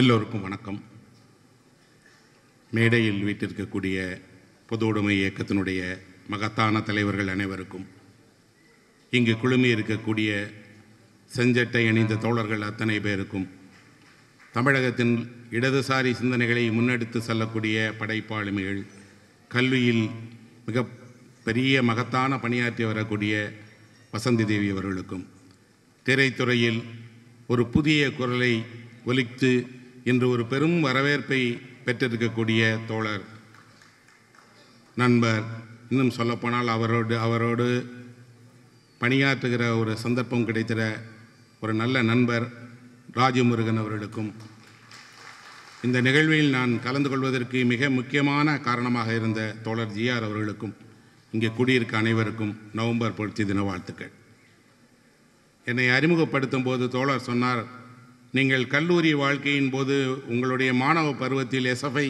எல்லோருக்கும் வணக்கம் மேடையில் வீட்டிருக்கக்கூடிய பொது உடைமை இயக்கத்தினுடைய மகத்தான தலைவர்கள் அனைவருக்கும் இங்கு குழுமி இருக்கக்கூடிய செஞ்சட்டை அணிந்த தோழர்கள் அத்தனை பேருக்கும் தமிழகத்தின் இடதுசாரி சிந்தனைகளை முன்னெடுத்து செல்லக்கூடிய படைப்பாளுமைகள் கல்வியில் மிக பெரிய மகத்தான பணியாற்றி வரக்கூடிய வசந்தி தேவி அவர்களுக்கும் திரைத்துறையில் ஒரு புதிய குரலை ஒலித்து இன்று ஒரு பெரும் வரவேற்பை பெற்றிருக்கக்கூடிய தோழர் நண்பர் இன்னும் சொல்லப்போனால் அவரோடு அவரோடு பணியாற்றுகிற ஒரு சந்தர்ப்பம் கிடைத்திட ஒரு நல்ல நண்பர் ராஜமுருகன் அவர்களுக்கும் இந்த நிகழ்வில் நான் கலந்து கொள்வதற்கு மிக முக்கியமான காரணமாக இருந்த தோழர் ஜிஆர் அவர்களுக்கும் இங்கே குடியிருக்க அனைவருக்கும் நவம்பர் புரட்சி தின வாழ்த்துக்கள் என்னை அறிமுகப்படுத்தும் போது தோழர் சொன்னார் நீங்கள் கல்லூரி வாழ்க்கையின் போது உங்களுடைய மாணவ பருவத்தில் எஸ்எஃப்ஐ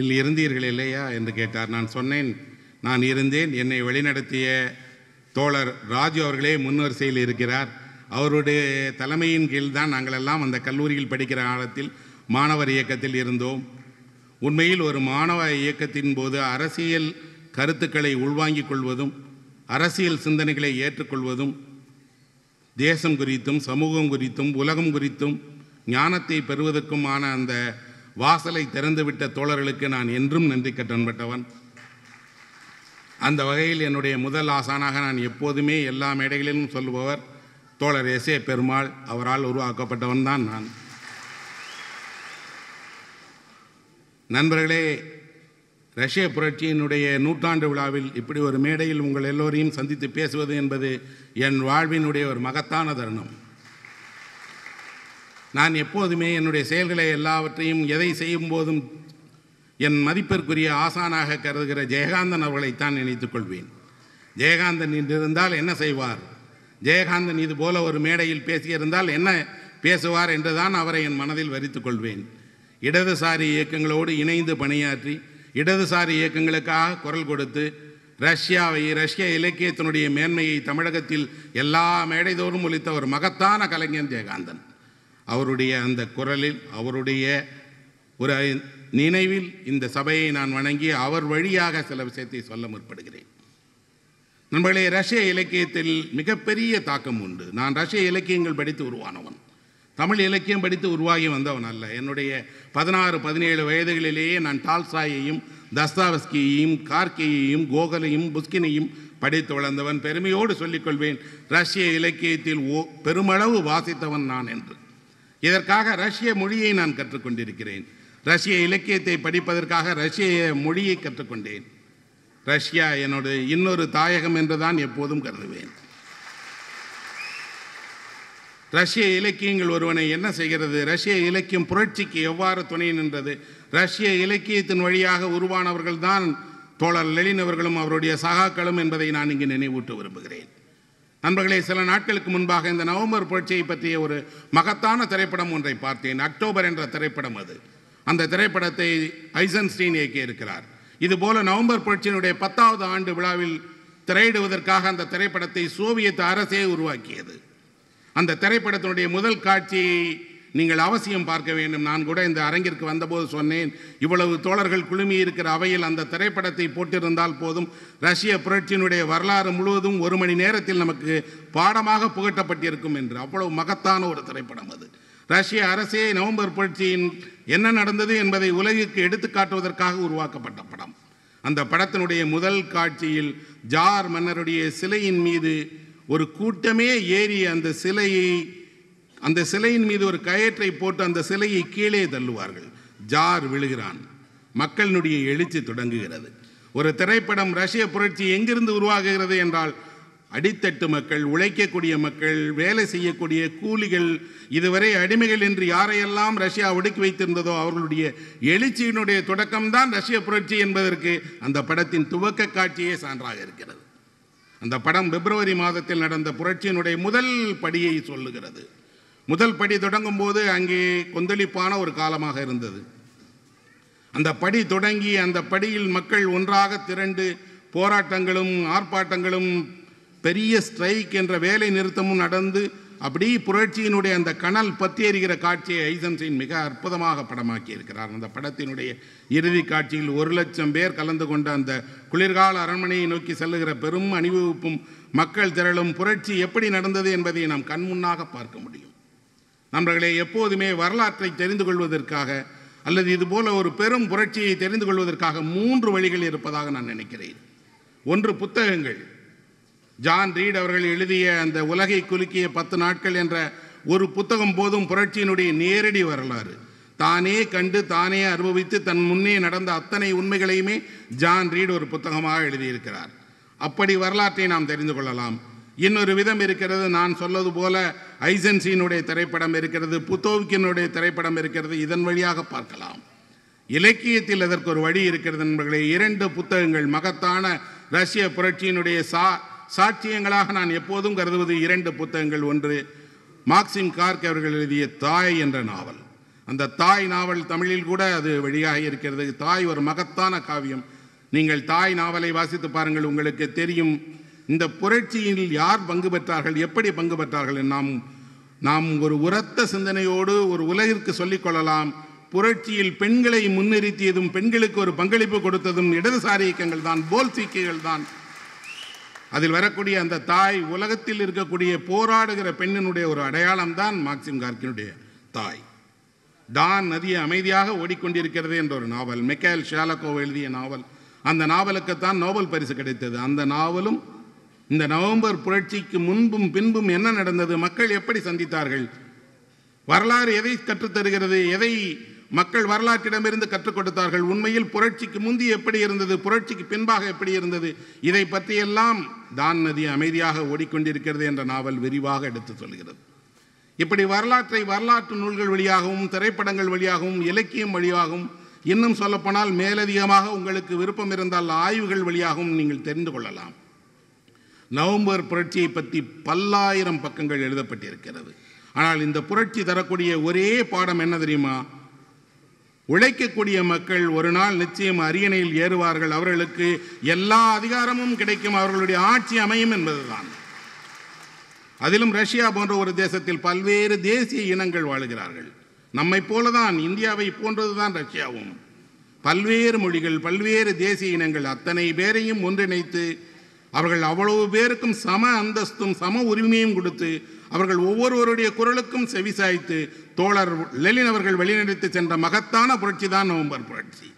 இல் இருந்தீர்கள் இல்லையா என்று கேட்டார் நான் சொன்னேன் நான் இருந்தேன் என்னை வழிநடத்திய தோழர் ராஜு அவர்களே முன்வரிசையில் இருக்கிறார் அவருடைய தலைமையின் கீழ் தான் நாங்களெல்லாம் அந்த கல்லூரியில் படிக்கிற காலத்தில் மாணவர் இயக்கத்தில் இருந்தோம் உண்மையில் ஒரு மாணவ இயக்கத்தின் போது அரசியல் கருத்துக்களை உள்வாங்கிக் கொள்வதும் அரசியல் சிந்தனைகளை ஏற்றுக்கொள்வதும் தேசம் குறித்தும் சமூகம் குறித்தும் உலகம் குறித்தும் ஞானத்தை பெறுவதற்குமான அந்த வாசலை திறந்துவிட்ட தோழர்களுக்கு நான் என்றும் நன்றி கட்டன்பட்டவன் அந்த வகையில் என்னுடைய முதல் ஆசானாக நான் எப்போதுமே எல்லா மேடைகளிலும் சொல்லுபவர் தோழர் எஸ் ஏ பெருமாள் அவரால் உருவாக்கப்பட்டவன் தான் நான் நண்பர்களே ரஷ்ய புரட்சியினுடைய நூற்றாண்டு விழாவில் இப்படி ஒரு மேடையில் உங்கள் எல்லோரையும் சந்தித்து பேசுவது என்பது என் வாழ்வினுடைய ஒரு மகத்தான தருணம் நான் எப்போதுமே என்னுடைய செயல்களை எல்லாவற்றையும் எதை செய்யும் போதும் என் மதிப்பிற்குரிய ஆசானாக கருதுகிற ஜெயகாந்தன் அவர்களைத்தான் நினைத்துக் கொள்வேன் ஜெயகாந்தன் நின்றிருந்தால் என்ன செய்வார் ஜெயகாந்தன் இது போல ஒரு மேடையில் பேசியிருந்தால் என்ன பேசுவார் என்றுதான் அவரை என் மனதில் வரித்துக் கொள்வேன் இடதுசாரி இயக்கங்களோடு இணைந்து பணியாற்றி இடதுசாரி இயக்கங்களுக்காக குரல் கொடுத்து ரஷ்யாவை ரஷ்ய இலக்கியத்தினுடைய மேன்மையை தமிழகத்தில் எல்லா மேடைதோறும் ஒழித்த ஒரு மகத்தான கலைஞன் ஜெயகாந்தன் அவருடைய அந்த குரலில் அவருடைய ஒரு நினைவில் இந்த சபையை நான் வணங்கி அவர் வழியாக சில விஷயத்தை சொல்ல முற்படுகிறேன் நண்பர்களே ரஷ்ய இலக்கியத்தில் மிகப்பெரிய தாக்கம் உண்டு நான் ரஷ்ய இலக்கியங்கள் படித்து உருவானவன் தமிழ் இலக்கியம் படித்து உருவாகி வந்தவன் அல்ல என்னுடைய பதினாறு பதினேழு வயதுகளிலேயே நான் டால்சாயையும் தஸ்தாவஸ்கியையும் கார்கேயையும் கோகலையும் புஷ்கினையும் படித்து வளர்ந்தவன் பெருமையோடு சொல்லிக்கொள்வேன் ரஷ்ய இலக்கியத்தில் ஓ பெருமளவு வாசித்தவன் நான் என்று இதற்காக ரஷ்ய மொழியை நான் கற்றுக்கொண்டிருக்கிறேன் ரஷ்ய இலக்கியத்தை படிப்பதற்காக ரஷ்ய மொழியை கற்றுக்கொண்டேன் ரஷ்யா என்னோட இன்னொரு தாயகம் என்றுதான் எப்போதும் கருதுவேன் ரஷ்ய இலக்கியங்கள் ஒருவனை என்ன செய்கிறது ரஷ்ய இலக்கியம் புரட்சிக்கு எவ்வாறு துணை நின்றது ரஷ்ய இலக்கியத்தின் வழியாக உருவானவர்கள்தான் தோழர் லெலின் அவர்களும் அவருடைய சகாக்களும் என்பதை நான் இங்கு நினைவூட்ட விரும்புகிறேன் நண்பர்களே சில நாட்களுக்கு முன்பாக இந்த நவம்பர் புரட்சியை பற்றிய ஒரு மகத்தான திரைப்படம் ஒன்றை பார்த்தேன் அக்டோபர் என்ற திரைப்படம் அது அந்த திரைப்படத்தை ஐசன்ஸ்டீன் இயக்கியிருக்கிறார் இதுபோல நவம்பர் புரட்சியினுடைய பத்தாவது ஆண்டு விழாவில் திரையிடுவதற்காக அந்த திரைப்படத்தை சோவியத் அரசே உருவாக்கியது அந்த திரைப்படத்தினுடைய முதல் காட்சியை நீங்கள் அவசியம் பார்க்க வேண்டும் நான் கூட இந்த அரங்கிற்கு வந்தபோது சொன்னேன் இவ்வளவு தோழர்கள் குழுமி இருக்கிற அவையில் அந்த திரைப்படத்தை போட்டிருந்தால் போதும் ரஷ்ய புரட்சியினுடைய வரலாறு முழுவதும் ஒரு மணி நேரத்தில் நமக்கு பாடமாக புகட்டப்பட்டிருக்கும் என்று அவ்வளவு மகத்தான ஒரு திரைப்படம் அது ரஷ்ய அரசே நவம்பர் புரட்சியின் என்ன நடந்தது என்பதை உலகிற்கு எடுத்துக்காட்டுவதற்காக உருவாக்கப்பட்ட படம் அந்த படத்தினுடைய முதல் காட்சியில் ஜார் மன்னருடைய சிலையின் மீது ஒரு கூட்டமே ஏறி அந்த சிலையை அந்த சிலையின் மீது ஒரு கயிற்றை போட்டு அந்த சிலையை கீழே தள்ளுவார்கள் ஜார் விழுகிறான் மக்களினுடைய எழுச்சி தொடங்குகிறது ஒரு திரைப்படம் ரஷ்ய புரட்சி எங்கிருந்து உருவாகுகிறது என்றால் அடித்தட்டு மக்கள் உழைக்கக்கூடிய மக்கள் வேலை செய்யக்கூடிய கூலிகள் இதுவரை அடிமைகள் என்று யாரையெல்லாம் ரஷ்யா ஒடுக்கி வைத்திருந்ததோ அவர்களுடைய எழுச்சியினுடைய தொடக்கம்தான் ரஷ்ய புரட்சி என்பதற்கு அந்த படத்தின் துவக்க காட்சியே சான்றாக இருக்கிறது அந்த படம் பிப்ரவரி மாதத்தில் நடந்த புரட்சியினுடைய முதல் படியை சொல்லுகிறது முதல் படி தொடங்கும் போது அங்கே கொந்தளிப்பான ஒரு காலமாக இருந்தது அந்த படி தொடங்கி அந்த படியில் மக்கள் ஒன்றாக திரண்டு போராட்டங்களும் ஆர்ப்பாட்டங்களும் பெரிய ஸ்ட்ரைக் என்ற வேலை நிறுத்தமும் நடந்து அப்படி புரட்சியினுடைய அந்த கனல் பத்தி எறிகிற காட்சியை ஐசன்சைன் மிக அற்புதமாக படமாக்கி இருக்கிறார் அந்த படத்தினுடைய இறுதி காட்சியில் ஒரு லட்சம் பேர் கலந்து கொண்ட அந்த குளிர்கால அரண்மனையை நோக்கி செல்லுகிற பெரும் அணிவகுப்பும் மக்கள் திரளும் புரட்சி எப்படி நடந்தது என்பதை நாம் கண்முன்னாக பார்க்க முடியும் நண்பர்களே எப்போதுமே வரலாற்றை தெரிந்து கொள்வதற்காக அல்லது இதுபோல ஒரு பெரும் புரட்சியை தெரிந்து கொள்வதற்காக மூன்று வழிகள் இருப்பதாக நான் நினைக்கிறேன் ஒன்று புத்தகங்கள் ஜான் ரீட் அவர்கள் எழுதிய அந்த உலகை குலுக்கிய பத்து நாட்கள் என்ற ஒரு புத்தகம் போதும் புரட்சியினுடைய நேரடி வரலாறு தானே கண்டு தானே அனுபவித்து தன் முன்னே நடந்த அத்தனை உண்மைகளையுமே ஜான் ரீட் ஒரு புத்தகமாக எழுதியிருக்கிறார் அப்படி வரலாற்றை நாம் தெரிந்து கொள்ளலாம் இன்னொரு விதம் இருக்கிறது நான் சொல்வது போல ஐசன்சியினுடைய திரைப்படம் இருக்கிறது புத்தோவிக்கினுடைய திரைப்படம் இருக்கிறது இதன் வழியாக பார்க்கலாம் இலக்கியத்தில் அதற்கு ஒரு வழி இருக்கிறது நண்பர்களே இரண்டு புத்தகங்கள் மகத்தான ரஷ்ய புரட்சியினுடைய சா சாட்சியங்களாக நான் எப்போதும் கருதுவது இரண்டு புத்தகங்கள் ஒன்று மார்க்சிம் கார்க் அவர்கள் எழுதிய தாய் என்ற நாவல் அந்த தாய் நாவல் தமிழில் கூட அது வழியாக இருக்கிறது தாய் ஒரு மகத்தான காவியம் நீங்கள் தாய் நாவலை வாசித்து பாருங்கள் உங்களுக்கு தெரியும் இந்த புரட்சியில் யார் பங்கு பெற்றார்கள் எப்படி பங்கு பெற்றார்கள் நாம் நாம் ஒரு உரத்த சிந்தனையோடு ஒரு உலகிற்கு சொல்லிக்கொள்ளலாம் புரட்சியில் பெண்களை முன்னிறுத்தியதும் பெண்களுக்கு ஒரு பங்களிப்பு கொடுத்ததும் இடதுசாரி இயக்கங்கள் தான் போல்சீக்கிகள் தான் அதில் வரக்கூடிய அந்த தாய் உலகத்தில் இருக்கக்கூடிய போராடுகிற பெண்ணினுடைய ஒரு அடையாளம் தான் மார்க்சிம் கார்கினுடைய தாய் டான் நதியை அமைதியாக ஓடிக்கொண்டிருக்கிறது என்ற ஒரு நாவல் மெக்கேல் ஷாலகோ எழுதிய நாவல் அந்த நாவலுக்குத்தான் நோபல் பரிசு கிடைத்தது அந்த நாவலும் இந்த நவம்பர் புரட்சிக்கு முன்பும் பின்பும் என்ன நடந்தது மக்கள் எப்படி சந்தித்தார்கள் வரலாறு எதை கற்றுத்தருகிறது எதை மக்கள் வரலாற்றிடமிருந்து கற்றுக் கொடுத்தார்கள் உண்மையில் புரட்சிக்கு முந்தி எப்படி இருந்தது புரட்சிக்கு பின்பாக எப்படி இருந்தது இதை பற்றியெல்லாம் தான் நதி அமைதியாக ஓடிக்கொண்டிருக்கிறது என்ற நாவல் விரிவாக எடுத்து சொல்கிறது இப்படி வரலாற்றை வரலாற்று நூல்கள் வழியாகவும் திரைப்படங்கள் வழியாகவும் இலக்கியம் வழியாகவும் இன்னும் சொல்லப்போனால் மேலதிகமாக உங்களுக்கு விருப்பம் இருந்தால் ஆய்வுகள் வழியாகவும் நீங்கள் தெரிந்து கொள்ளலாம் நவம்பர் புரட்சியை பற்றி பல்லாயிரம் பக்கங்கள் எழுதப்பட்டிருக்கிறது ஆனால் இந்த புரட்சி தரக்கூடிய ஒரே பாடம் என்ன தெரியுமா உழைக்கக்கூடிய மக்கள் ஒரு நாள் நிச்சயம் அரியணையில் ஏறுவார்கள் அவர்களுக்கு எல்லா அதிகாரமும் கிடைக்கும் அவர்களுடைய ஆட்சி அமையும் என்பதுதான் அதிலும் ரஷ்யா போன்ற ஒரு தேசத்தில் பல்வேறு தேசிய இனங்கள் வாழுகிறார்கள் நம்மை போலதான் இந்தியாவை போன்றதுதான் ரஷ்யாவும் பல்வேறு மொழிகள் பல்வேறு தேசிய இனங்கள் அத்தனை பேரையும் ஒன்றிணைத்து அவர்கள் அவ்வளவு பேருக்கும் சம அந்தஸ்தும் சம உரிமையும் கொடுத்து அவர்கள் ஒவ்வொருவருடைய குரலுக்கும் செவிசாய்த்து தோழர் லெலின் அவர்கள் வெளிநடத்தி சென்ற மகத்தான புரட்சி தான் நவம்பர் புரட்சி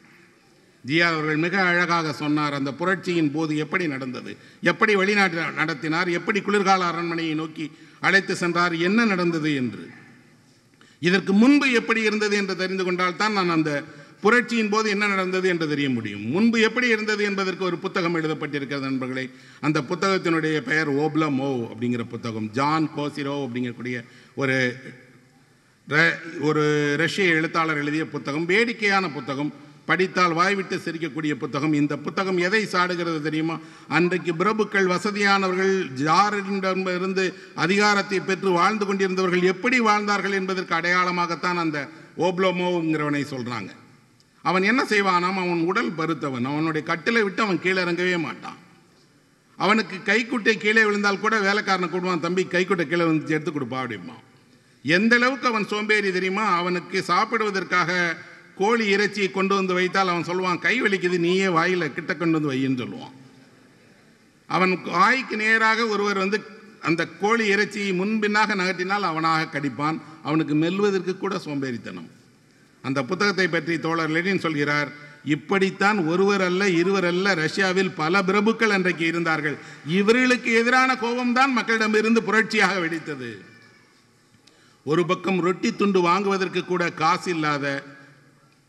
ஜியா அவர்கள் மிக அழகாக சொன்னார் அந்த புரட்சியின் போது எப்படி நடந்தது எப்படி வெளிநாட்டு நடத்தினார் எப்படி குளிர்கால அரண்மனையை நோக்கி அழைத்து சென்றார் என்ன நடந்தது என்று இதற்கு முன்பு எப்படி இருந்தது என்று தெரிந்து கொண்டால் தான் நான் அந்த புரட்சியின் போது என்ன நடந்தது என்று தெரிய முடியும் முன்பு எப்படி இருந்தது என்பதற்கு ஒரு புத்தகம் எழுதப்பட்டிருக்கிறது நண்பர்களே அந்த புத்தகத்தினுடைய பெயர் ஓப்ல மோ அப்படிங்கிற புத்தகம் ஜான் கோசிரோ அப்படிங்கக்கூடிய ஒரு ஒரு ரஷ்ய எழுத்தாளர் எழுதிய புத்தகம் வேடிக்கையான புத்தகம் படித்தால் வாய்விட்டு சிரிக்கக்கூடிய புத்தகம் இந்த புத்தகம் எதை சாடுகிறது தெரியுமா அன்றைக்கு பிரபுக்கள் வசதியானவர்கள் ஜாரிடமிருந்து அதிகாரத்தை பெற்று வாழ்ந்து கொண்டிருந்தவர்கள் எப்படி வாழ்ந்தார்கள் என்பதற்கு அடையாளமாகத்தான் அந்த ஓப்லோமோங்கிறவனை சொல்கிறாங்க அவன் என்ன செய்வானாம் அவன் உடல் பருத்தவன் அவனுடைய கட்டிலை விட்டு அவன் கீழே இறங்கவே மாட்டான் அவனுக்கு கைக்குட்டை கீழே விழுந்தால் கூட வேலைக்காரனை கூடுவான் தம்பி கைக்குட்டை கீழே வந்து எடுத்து கொடுப்பா அப்படிமா எந்த அளவுக்கு அவன் சோம்பேறி தெரியுமா அவனுக்கு சாப்பிடுவதற்காக கோழி இறைச்சியை கொண்டு வந்து வைத்தால் அவன் சொல்லுவான் கை வலிக்குது நீயே வாயில் கிட்ட கொண்டு வந்து வையின்னு சொல்லுவான் அவன் வாய்க்கு நேராக ஒருவர் வந்து அந்த கோழி இறைச்சியை முன்பின்னாக நகர்த்தினால் அவனாக கடிப்பான் அவனுக்கு மெல்வதற்கு கூட சோம்பேறித்தனம் அந்த புத்தகத்தை பற்றி தோழர் லெனின் சொல்கிறார் இப்படித்தான் ஒருவர் அல்ல இருவர் அல்ல ரஷ்யாவில் பல பிரபுக்கள் அன்றைக்கு இருந்தார்கள் இவர்களுக்கு எதிரான கோபம்தான் மக்களிடமிருந்து புரட்சியாக வெடித்தது ஒரு பக்கம் ரொட்டி துண்டு வாங்குவதற்கு கூட காசு இல்லாத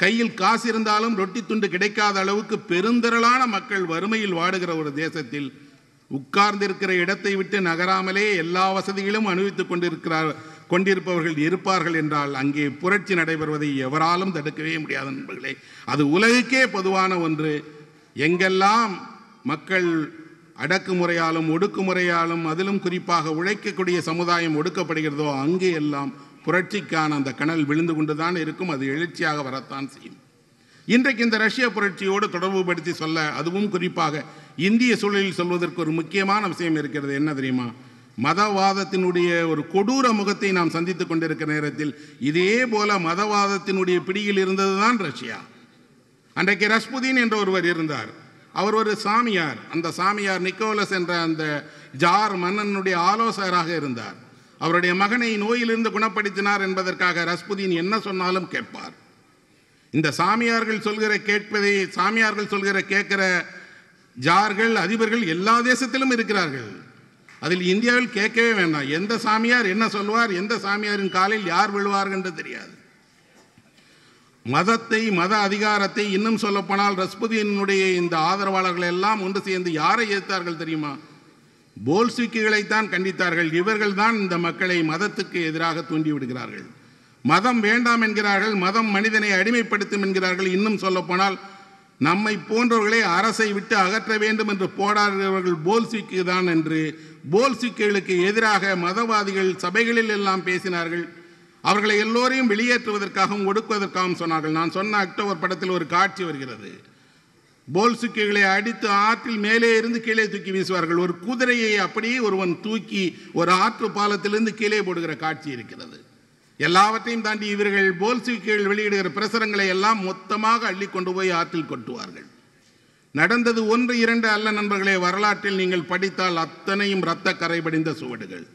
கையில் காசு இருந்தாலும் ரொட்டி துண்டு கிடைக்காத அளவுக்கு பெருந்திரளான மக்கள் வறுமையில் வாடுகிற ஒரு தேசத்தில் உட்கார்ந்திருக்கிற இடத்தை விட்டு நகராமலே எல்லா வசதிகளும் அனுபவித்துக் கொண்டிருக்கிறார் கொண்டிருப்பவர்கள் இருப்பார்கள் என்றால் அங்கே புரட்சி நடைபெறுவதை எவராலும் தடுக்கவே முடியாது நண்பர்களே அது உலகுக்கே பொதுவான ஒன்று எங்கெல்லாம் மக்கள் அடக்குமுறையாலும் ஒடுக்குமுறையாலும் அதிலும் குறிப்பாக உழைக்கக்கூடிய சமுதாயம் ஒடுக்கப்படுகிறதோ அங்கே எல்லாம் புரட்சிக்கான அந்த கனல் விழுந்து கொண்டுதான் இருக்கும் அது எழுச்சியாக வரத்தான் செய்யும் இன்றைக்கு இந்த ரஷ்ய புரட்சியோடு தொடர்பு படுத்தி சொல்ல அதுவும் குறிப்பாக இந்திய சூழலில் சொல்வதற்கு ஒரு முக்கியமான விஷயம் இருக்கிறது என்ன தெரியுமா மதவாதத்தினுடைய ஒரு கொடூர முகத்தை நாம் சந்தித்துக் கொண்டிருக்கிற நேரத்தில் இதே போல மதவாதத்தினுடைய பிடியில் இருந்தது தான் ரஷ்யா அன்றைக்கு ரஷ்புதீன் என்ற ஒருவர் இருந்தார் அவர் ஒரு சாமியார் அந்த சாமியார் நிக்கோலஸ் என்ற அந்த ஜார் மன்னனுடைய ஆலோசகராக இருந்தார் அவருடைய மகனை நோயிலிருந்து குணப்படுத்தினார் என்பதற்காக ரஸ்புதீன் என்ன சொன்னாலும் கேட்பார் இந்த சாமியார்கள் சொல்கிற கேட்பதை சாமியார்கள் சொல்கிற கேட்கிற ஜார்கள் அதிபர்கள் எல்லா தேசத்திலும் இருக்கிறார்கள் அதில் இந்தியாவில் கேட்கவே வேண்டாம் எந்த சாமியார் என்ன சொல்வார் எந்த சாமியாரின் காலில் யார் விழுவார்கள் என்று தெரியாது மதத்தை மத அதிகாரத்தை இன்னும் சொல்லப்போனால் ரஸ்புதியினுடைய இந்த ஆதரவாளர்கள் எல்லாம் ஒன்று சேர்ந்து யாரை எதிர்த்தார்கள் தெரியுமா போல்சிக்குகளைத்தான் கண்டித்தார்கள் இவர்கள் தான் இந்த மக்களை மதத்துக்கு எதிராக தூண்டிவிடுகிறார்கள் மதம் வேண்டாம் என்கிறார்கள் மதம் மனிதனை அடிமைப்படுத்தும் என்கிறார்கள் இன்னும் சொல்லப்போனால் நம்மை போன்றவர்களை அரசை விட்டு அகற்ற வேண்டும் என்று போடாடுகிறவர்கள் போல்சிக்கு தான் என்று போல்சிக்களுக்கு எதிராக மதவாதிகள் சபைகளில் எல்லாம் பேசினார்கள் அவர்களை எல்லோரையும் வெளியேற்றுவதற்காகவும் ஒடுக்குவதற்காகவும் சொன்னார்கள் நான் சொன்ன அக்டோபர் படத்தில் ஒரு காட்சி வருகிறது போல்சுக்கைகளை அடித்து ஆற்றில் மேலே இருந்து கீழே தூக்கி வீசுவார்கள் ஒரு குதிரையை அப்படியே ஒருவன் தூக்கி ஒரு ஆற்று பாலத்திலிருந்து கீழே போடுகிற காட்சி இருக்கிறது எல்லாவற்றையும் தாண்டி இவர்கள் போல்சுக்கைகள் வெளியிடுகிற பிரசரங்களை எல்லாம் மொத்தமாக அள்ளி கொண்டு போய் ஆற்றில் கொட்டுவார்கள் நடந்தது ஒன்று இரண்டு அல்ல நண்பர்களே வரலாற்றில் நீங்கள் படித்தால் அத்தனையும் இரத்த கரைபடிந்த சுவடுகள்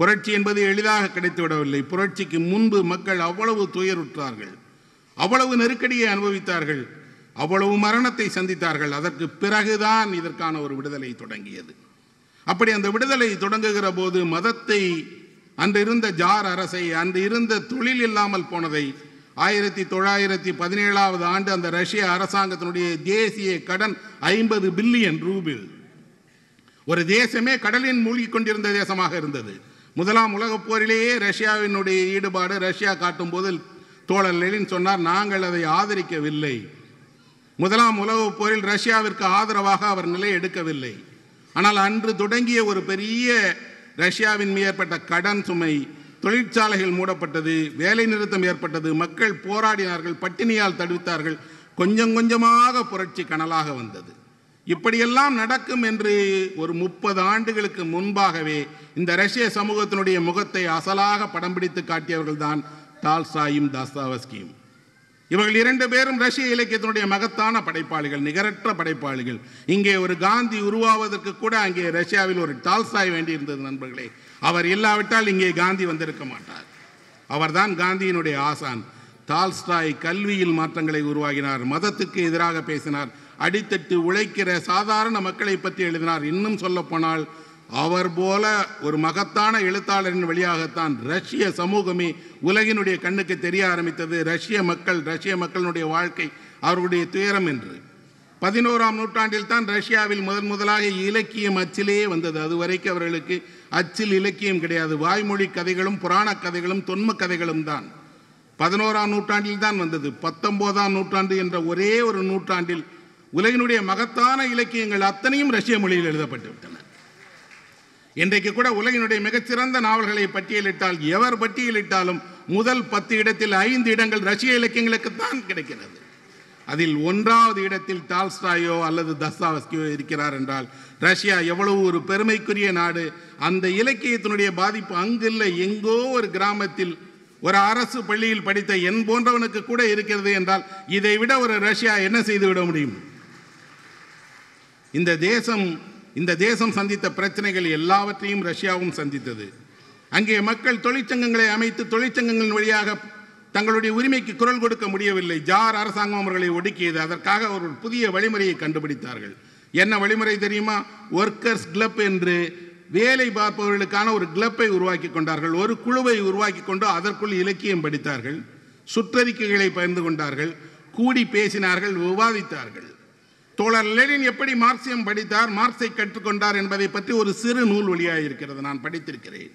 புரட்சி என்பது எளிதாக கிடைத்துவிடவில்லை புரட்சிக்கு முன்பு மக்கள் அவ்வளவு துயருற்றார்கள் அவ்வளவு நெருக்கடியை அனுபவித்தார்கள் அவ்வளவு மரணத்தை சந்தித்தார்கள் அதற்கு பிறகுதான் இதற்கான ஒரு விடுதலை தொடங்கியது அப்படி அந்த விடுதலை தொடங்குகிற போது மதத்தை அன்று இருந்த ஜார் அரசை அன்று இருந்த தொழில் இல்லாமல் போனதை ஆயிரத்தி தொள்ளாயிரத்தி பதினேழாவது ஆண்டு அந்த ரஷ்ய அரசாங்கத்தினுடைய தேசிய கடன் ஐம்பது பில்லியன் ரூபில் ஒரு தேசமே கடலின் மூழ்கி கொண்டிருந்த தேசமாக இருந்தது முதலாம் உலகப் போரிலேயே ரஷ்யாவினுடைய ஈடுபாடு ரஷ்யா காட்டும் போது தோழர் லெனின் சொன்னார் நாங்கள் அதை ஆதரிக்கவில்லை முதலாம் உலக போரில் ரஷ்யாவிற்கு ஆதரவாக அவர் நிலை எடுக்கவில்லை ஆனால் அன்று தொடங்கிய ஒரு பெரிய ரஷ்யாவின் மேற்பட்ட கடன் சுமை தொழிற்சாலைகள் மூடப்பட்டது வேலை நிறுத்தம் ஏற்பட்டது மக்கள் போராடினார்கள் பட்டினியால் தடுத்தார்கள் கொஞ்சம் கொஞ்சமாக புரட்சி கனலாக வந்தது இப்படியெல்லாம் நடக்கும் என்று ஒரு முப்பது ஆண்டுகளுக்கு முன்பாகவே இந்த ரஷ்ய சமூகத்தினுடைய முகத்தை அசலாக படம் பிடித்து காட்டியவர்கள்தான் டால்சாயும் தாஸ்தாவஸ்கியும் இவர்கள் இரண்டு பேரும் ரஷ்ய இலக்கியத்தினுடைய மகத்தான படைப்பாளிகள் நிகரற்ற படைப்பாளிகள் இங்கே ஒரு காந்தி உருவாவதற்கு கூட அங்கே ரஷ்யாவில் ஒரு டால்சாய் வேண்டியிருந்தது நண்பர்களே அவர் இல்லாவிட்டால் இங்கே காந்தி வந்திருக்க மாட்டார் அவர்தான் காந்தியினுடைய ஆசான் தால்ஸ்டாய் கல்வியில் மாற்றங்களை உருவாகினார் மதத்துக்கு எதிராக பேசினார் அடித்தட்டு உழைக்கிற சாதாரண மக்களை பற்றி எழுதினார் இன்னும் சொல்லப்போனால் அவர் போல ஒரு மகத்தான எழுத்தாளரின் வழியாகத்தான் ரஷ்ய சமூகமே உலகினுடைய கண்ணுக்கு தெரிய ஆரம்பித்தது ரஷ்ய மக்கள் ரஷ்ய மக்களுடைய வாழ்க்கை அவருடைய துயரம் என்று பதினோராம் நூற்றாண்டில் தான் ரஷ்யாவில் முதன் முதலாக இலக்கியம் அச்சிலேயே வந்தது அதுவரைக்கும் அவர்களுக்கு அச்சில் இலக்கியம் கிடையாது வாய்மொழி கதைகளும் புராண கதைகளும் தொன்ம கதைகளும் தான் பதினோராம் நூற்றாண்டில் தான் வந்தது பத்தொம்போதாம் நூற்றாண்டு என்ற ஒரே ஒரு நூற்றாண்டில் உலகினுடைய மகத்தான இலக்கியங்கள் அத்தனையும் ரஷ்ய மொழியில் எழுதப்பட்டு விட்டன இன்றைக்கு கூட உலகினுடைய மிகச்சிறந்த நாவல்களை பட்டியலிட்டால் எவர் பட்டியலிட்டாலும் முதல் பத்து இடத்தில் ஐந்து இடங்கள் ரஷ்ய இலக்கியங்களுக்கு தான் கிடைக்கிறது அதில் ஒன்றாவது இடத்தில் டால்ஸ்டாயோ அல்லது தஸ்தாவஸ்கியோ இருக்கிறார் என்றால் ரஷ்யா எவ்வளவு ஒரு பெருமைக்குரிய நாடு அந்த இலக்கியத்தினுடைய பாதிப்பு அங்கில்லை எங்கோ ஒரு கிராமத்தில் ஒரு அரசு பள்ளியில் படித்த என் போன்றவனுக்கு கூட இருக்கிறது என்றால் இதை விட ஒரு ரஷ்யா என்ன செய்துவிட முடியும் இந்த தேசம் இந்த தேசம் சந்தித்த பிரச்சனைகள் எல்லாவற்றையும் ரஷ்யாவும் சந்தித்தது அங்கே மக்கள் தொழிற்சங்கங்களை அமைத்து தொழிற்சங்கங்களின் வழியாக தங்களுடைய உரிமைக்கு குரல் கொடுக்க முடியவில்லை ஜார் அரசாங்கம் அவர்களை ஒடுக்கியது அதற்காக ஒரு புதிய வழிமுறையை கண்டுபிடித்தார்கள் என்ன வழிமுறை தெரியுமா ஒர்க்கர்ஸ் கிளப் என்று வேலை பார்ப்பவர்களுக்கான ஒரு கிளப்பை உருவாக்கி கொண்டார்கள் ஒரு குழுவை உருவாக்கி கொண்டு அதற்குள் இலக்கியம் படித்தார்கள் சுற்றறிக்கைகளை பகிர்ந்து கொண்டார்கள் கூடி பேசினார்கள் விவாதித்தார்கள் தோழர் லெனின் எப்படி மார்க்சியம் படித்தார் மார்க்ஸை கற்றுக்கொண்டார் என்பதை பற்றி ஒரு சிறு நூல் வழியாக இருக்கிறது நான் படித்திருக்கிறேன்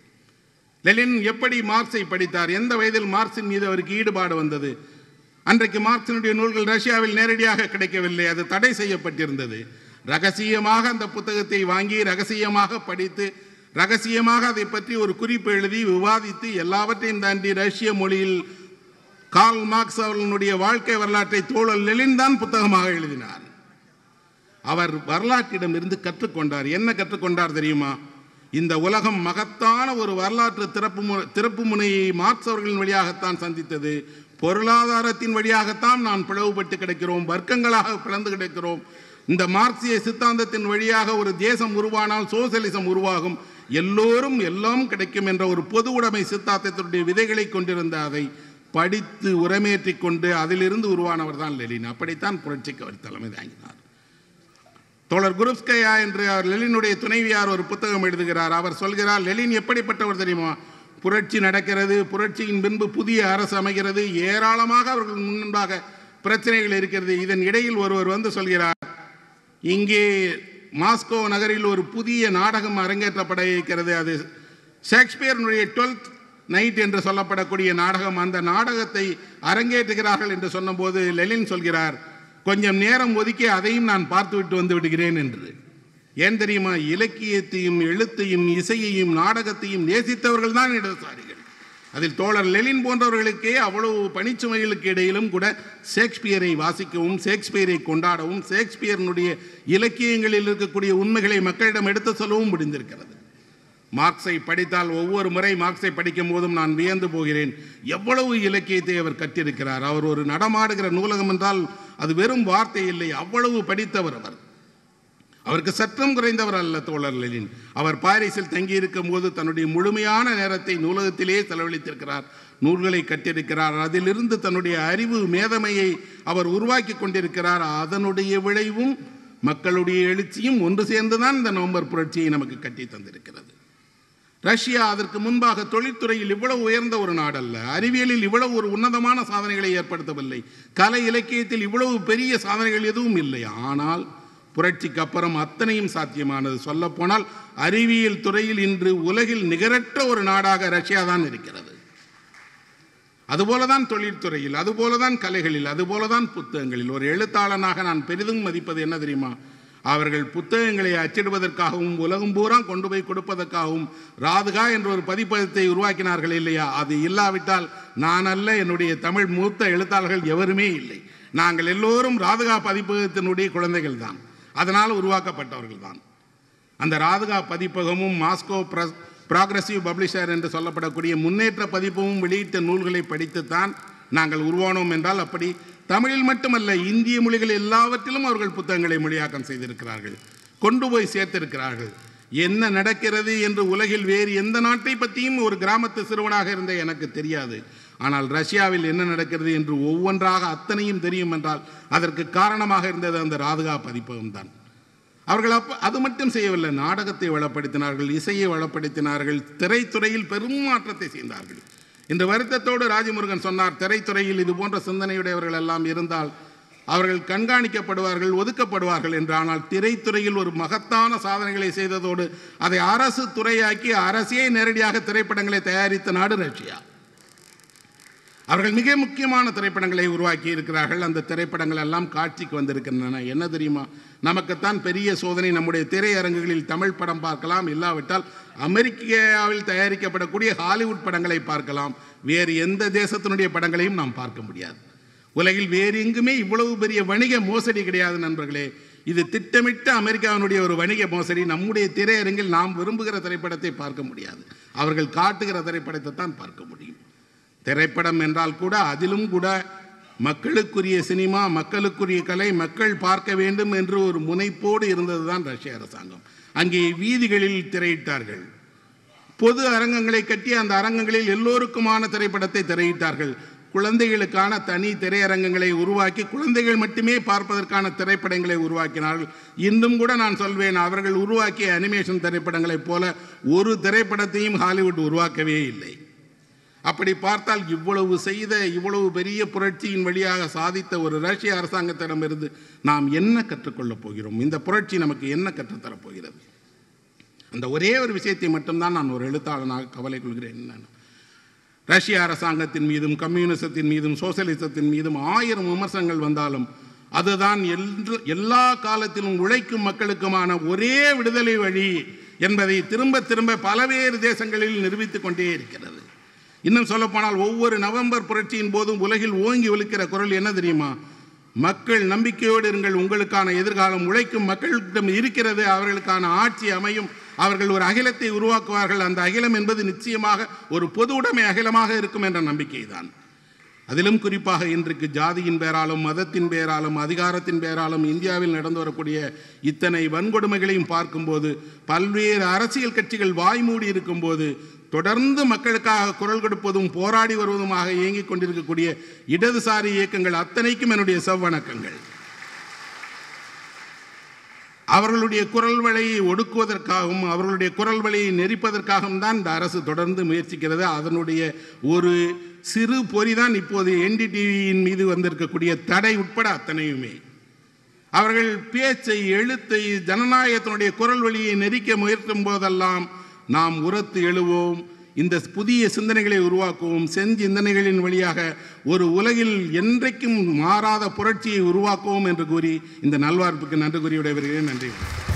லெலின் எப்படி மார்க்ஸை படித்தார் எந்த வயதில் மார்க்சின் மீது அவருக்கு ஈடுபாடு வந்தது அன்றைக்கு மார்க்சினுடைய நூல்கள் ரஷ்யாவில் நேரடியாக கிடைக்கவில்லை அது தடை செய்யப்பட்டிருந்தது ரகசியமாக அந்த புத்தகத்தை வாங்கி ரகசியமாக படித்து ரகசியமாக அதை பற்றி ஒரு குறிப்பு எழுதி விவாதித்து எல்லாவற்றையும் தாண்டி ரஷ்ய மொழியில் கார்ல் மார்க்ஸ் அவர்களுடைய வாழ்க்கை வரலாற்றை தோழல் லெலின் தான் புத்தகமாக எழுதினார் அவர் வரலாற்றிடம் இருந்து கற்றுக்கொண்டார் என்ன கற்றுக்கொண்டார் தெரியுமா இந்த உலகம் மகத்தான ஒரு வரலாற்று திறப்பு மு திறப்பு முனையை அவர்களின் வழியாகத்தான் சந்தித்தது பொருளாதாரத்தின் வழியாகத்தான் நான் பிளவுபட்டு கிடக்கிறோம் வர்க்கங்களாக பிளந்து கிடக்கிறோம் இந்த மார்க்சிய சித்தாந்தத்தின் வழியாக ஒரு தேசம் உருவானால் சோசியலிசம் உருவாகும் எல்லோரும் எல்லாம் கிடைக்கும் என்ற ஒரு பொது உடைமை சித்தாந்தத்தினுடைய விதைகளை கொண்டிருந்த அதை படித்து உரமேற்றிக்கொண்டு கொண்டு அதிலிருந்து உருவானவர் தான் லெலின் அப்படித்தான் புரட்சிக்கு அவர் தலைமை தாங்கினார் தோழர் குருஸ்கையா என்று அவர் லெலினுடைய துணைவியார் ஒரு புத்தகம் எழுதுகிறார் அவர் சொல்கிறார் லெலின் எப்படிப்பட்டவர் தெரியுமா புரட்சி நடக்கிறது புரட்சியின் பின்பு புதிய அரசு அமைகிறது ஏராளமாக அவர்கள் முன்பாக பிரச்சனைகள் இருக்கிறது இதன் இடையில் ஒருவர் வந்து சொல்கிறார் இங்கே மாஸ்கோ நகரில் ஒரு புதிய நாடகம் அரங்கேற்றப்பட இருக்கிறது அது ஷேக்ஸ்பியர்னுடைய டுவெல்த் நைட் என்று சொல்லப்படக்கூடிய நாடகம் அந்த நாடகத்தை அரங்கேற்றுகிறார்கள் என்று சொன்னபோது லெலின் சொல்கிறார் கொஞ்சம் நேரம் ஒதுக்கி அதையும் நான் பார்த்துவிட்டு வந்து விடுகிறேன் என்று ஏன் தெரியுமா இலக்கியத்தையும் எழுத்தையும் இசையையும் நாடகத்தையும் நேசித்தவர்கள் தான் இடதுசாரிகள் அதில் தோழர் லெலின் போன்றவர்களுக்கே அவ்வளவு பணிச்சுமைகளுக்கு இடையிலும் கூட ஷேக்ஸ்பியரை வாசிக்கவும் ஷேக்ஸ்பியரை கொண்டாடவும் ஷேக்ஸ்பியரினுடைய இலக்கியங்களில் இருக்கக்கூடிய உண்மைகளை மக்களிடம் எடுத்து சொல்லவும் முடிந்திருக்கிறது மார்க்ஸை படித்தால் ஒவ்வொரு முறை மார்க்ஸை படிக்கும் போதும் நான் வியந்து போகிறேன் எவ்வளவு இலக்கியத்தை அவர் கற்றிருக்கிறார் அவர் ஒரு நடமாடுகிற நூலகம் என்றால் அது வெறும் வார்த்தை இல்லை அவ்வளவு படித்தவர் அவர் அவருக்கு சற்றம் குறைந்தவர் அல்ல தோழர் லெனின் அவர் பாரிஸில் தங்கியிருக்கும் போது தன்னுடைய முழுமையான நேரத்தை நூலகத்திலே செலவழித்திருக்கிறார் நூல்களை கட்டியிருக்கிறார் அதிலிருந்து தன்னுடைய அறிவு மேதமையை அவர் உருவாக்கி கொண்டிருக்கிறார் அதனுடைய விளைவும் மக்களுடைய எழுச்சியும் ஒன்று சேர்ந்துதான் இந்த நவம்பர் புரட்சியை நமக்கு கட்டி தந்திருக்கிறது ரஷ்யா அதற்கு முன்பாக தொழில்துறையில் இவ்வளவு உயர்ந்த ஒரு நாடல்ல அறிவியலில் இவ்வளவு ஒரு உன்னதமான சாதனைகளை ஏற்படுத்தவில்லை கலை இலக்கியத்தில் இவ்வளவு பெரிய சாதனைகள் எதுவும் இல்லை ஆனால் புரட்சிக்கு அப்புறம் அத்தனையும் சாத்தியமானது சொல்லப்போனால் அறிவியல் துறையில் இன்று உலகில் நிகரற்ற ஒரு நாடாக ரஷ்யா தான் இருக்கிறது அதுபோலதான் தொழில்துறையில் அதுபோலதான் கலைகளில் அதுபோலதான் புத்தகங்களில் ஒரு எழுத்தாளனாக நான் பெரிதும் மதிப்பது என்ன தெரியுமா அவர்கள் புத்தகங்களை அச்சிடுவதற்காகவும் உலகம் பூரா கொண்டு போய் கொடுப்பதற்காகவும் ராதுகா என்ற ஒரு பதிப்பகத்தை உருவாக்கினார்கள் இல்லையா அது இல்லாவிட்டால் நான் அல்ல என்னுடைய தமிழ் மூத்த எழுத்தாளர்கள் எவருமே இல்லை நாங்கள் எல்லோரும் ராதுகா பதிப்பகத்தினுடைய குழந்தைகள் தான் அதனால் உருவாக்கப்பட்டவர்கள் தான் அந்த ராதுகா பதிப்பகமும் மாஸ்கோ ப்ராக்ரஸிவ் பப்ளிஷர் என்று சொல்லப்படக்கூடிய முன்னேற்ற பதிப்பும் வெளியிட்ட நூல்களை படித்துத்தான் நாங்கள் உருவானோம் என்றால் அப்படி தமிழில் மட்டுமல்ல இந்திய மொழிகள் எல்லாவற்றிலும் அவர்கள் புத்தகங்களை மொழியாக்கம் செய்திருக்கிறார்கள் கொண்டு போய் சேர்த்திருக்கிறார்கள் என்ன நடக்கிறது என்று உலகில் வேறு எந்த நாட்டை பற்றியும் ஒரு கிராமத்து சிறுவனாக இருந்த எனக்கு தெரியாது ஆனால் ரஷ்யாவில் என்ன நடக்கிறது என்று ஒவ்வொன்றாக அத்தனையும் தெரியும் என்றால் அதற்கு காரணமாக இருந்தது அந்த ராதுகா பதிப்பகம் தான் அவர்கள் அப்போ அது மட்டும் செய்யவில்லை நாடகத்தை வளப்படுத்தினார்கள் இசையை வளப்படுத்தினார்கள் திரைத்துறையில் பெரும் மாற்றத்தை செய்தார்கள் இந்த வருத்தத்தோடு ராஜமுருகன் சொன்னார் திரைத்துறையில் இது போன்ற சிந்தனையுடையவர்கள் எல்லாம் இருந்தால் அவர்கள் கண்காணிக்கப்படுவார்கள் ஒதுக்கப்படுவார்கள் என்று ஆனால் திரைத்துறையில் ஒரு மகத்தான சாதனைகளை செய்ததோடு அதை அரசு துறையாக்கி அரசே நேரடியாக திரைப்படங்களை தயாரித்த நாடு ரஷ்யா அவர்கள் மிக முக்கியமான திரைப்படங்களை உருவாக்கி இருக்கிறார்கள் அந்த திரைப்படங்கள் எல்லாம் காட்சிக்கு வந்திருக்கின்றன என்ன தெரியுமா நமக்குத்தான் பெரிய சோதனை நம்முடைய திரையரங்குகளில் தமிழ் படம் பார்க்கலாம் இல்லாவிட்டால் அமெரிக்காவில் தயாரிக்கப்படக்கூடிய ஹாலிவுட் படங்களை பார்க்கலாம் வேறு எந்த தேசத்தினுடைய படங்களையும் நாம் பார்க்க முடியாது உலகில் வேறு எங்குமே இவ்வளவு பெரிய வணிக மோசடி கிடையாது நண்பர்களே இது திட்டமிட்ட அமெரிக்காவினுடைய ஒரு வணிக மோசடி நம்முடைய திரையரங்கில் நாம் விரும்புகிற திரைப்படத்தை பார்க்க முடியாது அவர்கள் காட்டுகிற திரைப்படத்தை தான் பார்க்க முடியும் திரைப்படம் என்றால் கூட அதிலும் கூட மக்களுக்குரிய சினிமா மக்களுக்குரிய கலை மக்கள் பார்க்க வேண்டும் என்று ஒரு முனைப்போடு இருந்தது தான் ரஷ்ய அரசாங்கம் அங்கே வீதிகளில் திரையிட்டார்கள் பொது அரங்கங்களை கட்டி அந்த அரங்கங்களில் எல்லோருக்குமான திரைப்படத்தை திரையிட்டார்கள் குழந்தைகளுக்கான தனி திரையரங்கங்களை உருவாக்கி குழந்தைகள் மட்டுமே பார்ப்பதற்கான திரைப்படங்களை உருவாக்கினார்கள் இன்னும் கூட நான் சொல்வேன் அவர்கள் உருவாக்கிய அனிமேஷன் திரைப்படங்களைப் போல ஒரு திரைப்படத்தையும் ஹாலிவுட் உருவாக்கவே இல்லை அப்படி பார்த்தால் இவ்வளவு செய்த இவ்வளவு பெரிய புரட்சியின் வழியாக சாதித்த ஒரு ரஷ்ய அரசாங்கத்திடமிருந்து நாம் என்ன கற்றுக்கொள்ளப் போகிறோம் இந்த புரட்சி நமக்கு என்ன கற்றுத்தரப்போகிறது அந்த ஒரே ஒரு விஷயத்தை மட்டும்தான் நான் ஒரு எழுத்தாளனாக கவலை கொள்கிறேன் என்னென்னா ரஷ்ய அரசாங்கத்தின் மீதும் கம்யூனிசத்தின் மீதும் சோசியலிசத்தின் மீதும் ஆயிரம் விமர்சனங்கள் வந்தாலும் அதுதான் என்று எல்லா காலத்திலும் உழைக்கும் மக்களுக்குமான ஒரே விடுதலை வழி என்பதை திரும்ப திரும்ப பலவேறு தேசங்களில் நிரூபித்துக் கொண்டே இருக்கிறது இன்னும் சொல்லப்போனால் ஒவ்வொரு நவம்பர் புரட்சியின் போதும் உலகில் ஓங்கி ஒழிக்கிற குரல் என்ன தெரியுமா மக்கள் நம்பிக்கையோடு இருங்கள் உங்களுக்கான எதிர்காலம் உழைக்கும் மக்களிடம் இருக்கிறது அவர்களுக்கான ஆட்சி அமையும் அவர்கள் ஒரு அகிலத்தை உருவாக்குவார்கள் அந்த அகிலம் என்பது நிச்சயமாக ஒரு பொது உடைமை அகிலமாக இருக்கும் என்ற நம்பிக்கை தான் அதிலும் குறிப்பாக இன்றைக்கு ஜாதியின் பேராலும் மதத்தின் பேராலும் அதிகாரத்தின் பேராலும் இந்தியாவில் நடந்து வரக்கூடிய இத்தனை வன்கொடுமைகளையும் பார்க்கும்போது பல்வேறு அரசியல் கட்சிகள் வாய்மூடி இருக்கும்போது தொடர்ந்து மக்களுக்காக குரல் கொடுப்பதும் போராடி வருவதுமாக இயங்கிக் கொண்டிருக்கக்கூடிய இடதுசாரி இயக்கங்கள் அத்தனைக்கும் என்னுடைய செவ்வணக்கங்கள் அவர்களுடைய குரல் வலையை ஒடுக்குவதற்காகவும் அவர்களுடைய குரல் வலையை நெறிப்பதற்காகவும் தான் இந்த அரசு தொடர்ந்து முயற்சிக்கிறது அதனுடைய ஒரு சிறு பொறி தான் இப்போது என்டிடிவியின் மீது வந்திருக்கக்கூடிய தடை உட்பட அத்தனையுமே அவர்கள் பேச்சை எழுத்தை ஜனநாயகத்தினுடைய குரல் வழியை நெறிக்க முயற்சும் போதெல்லாம் நாம் உரத்து எழுவோம் இந்த புதிய சிந்தனைகளை உருவாக்குவோம் செஞ்சிந்தனைகளின் வழியாக ஒரு உலகில் என்றைக்கும் மாறாத புரட்சியை உருவாக்குவோம் என்று கூறி இந்த நல்வாழ்ப்புக்கு நன்றி கூறி விடைபெறுகிறேன் நன்றி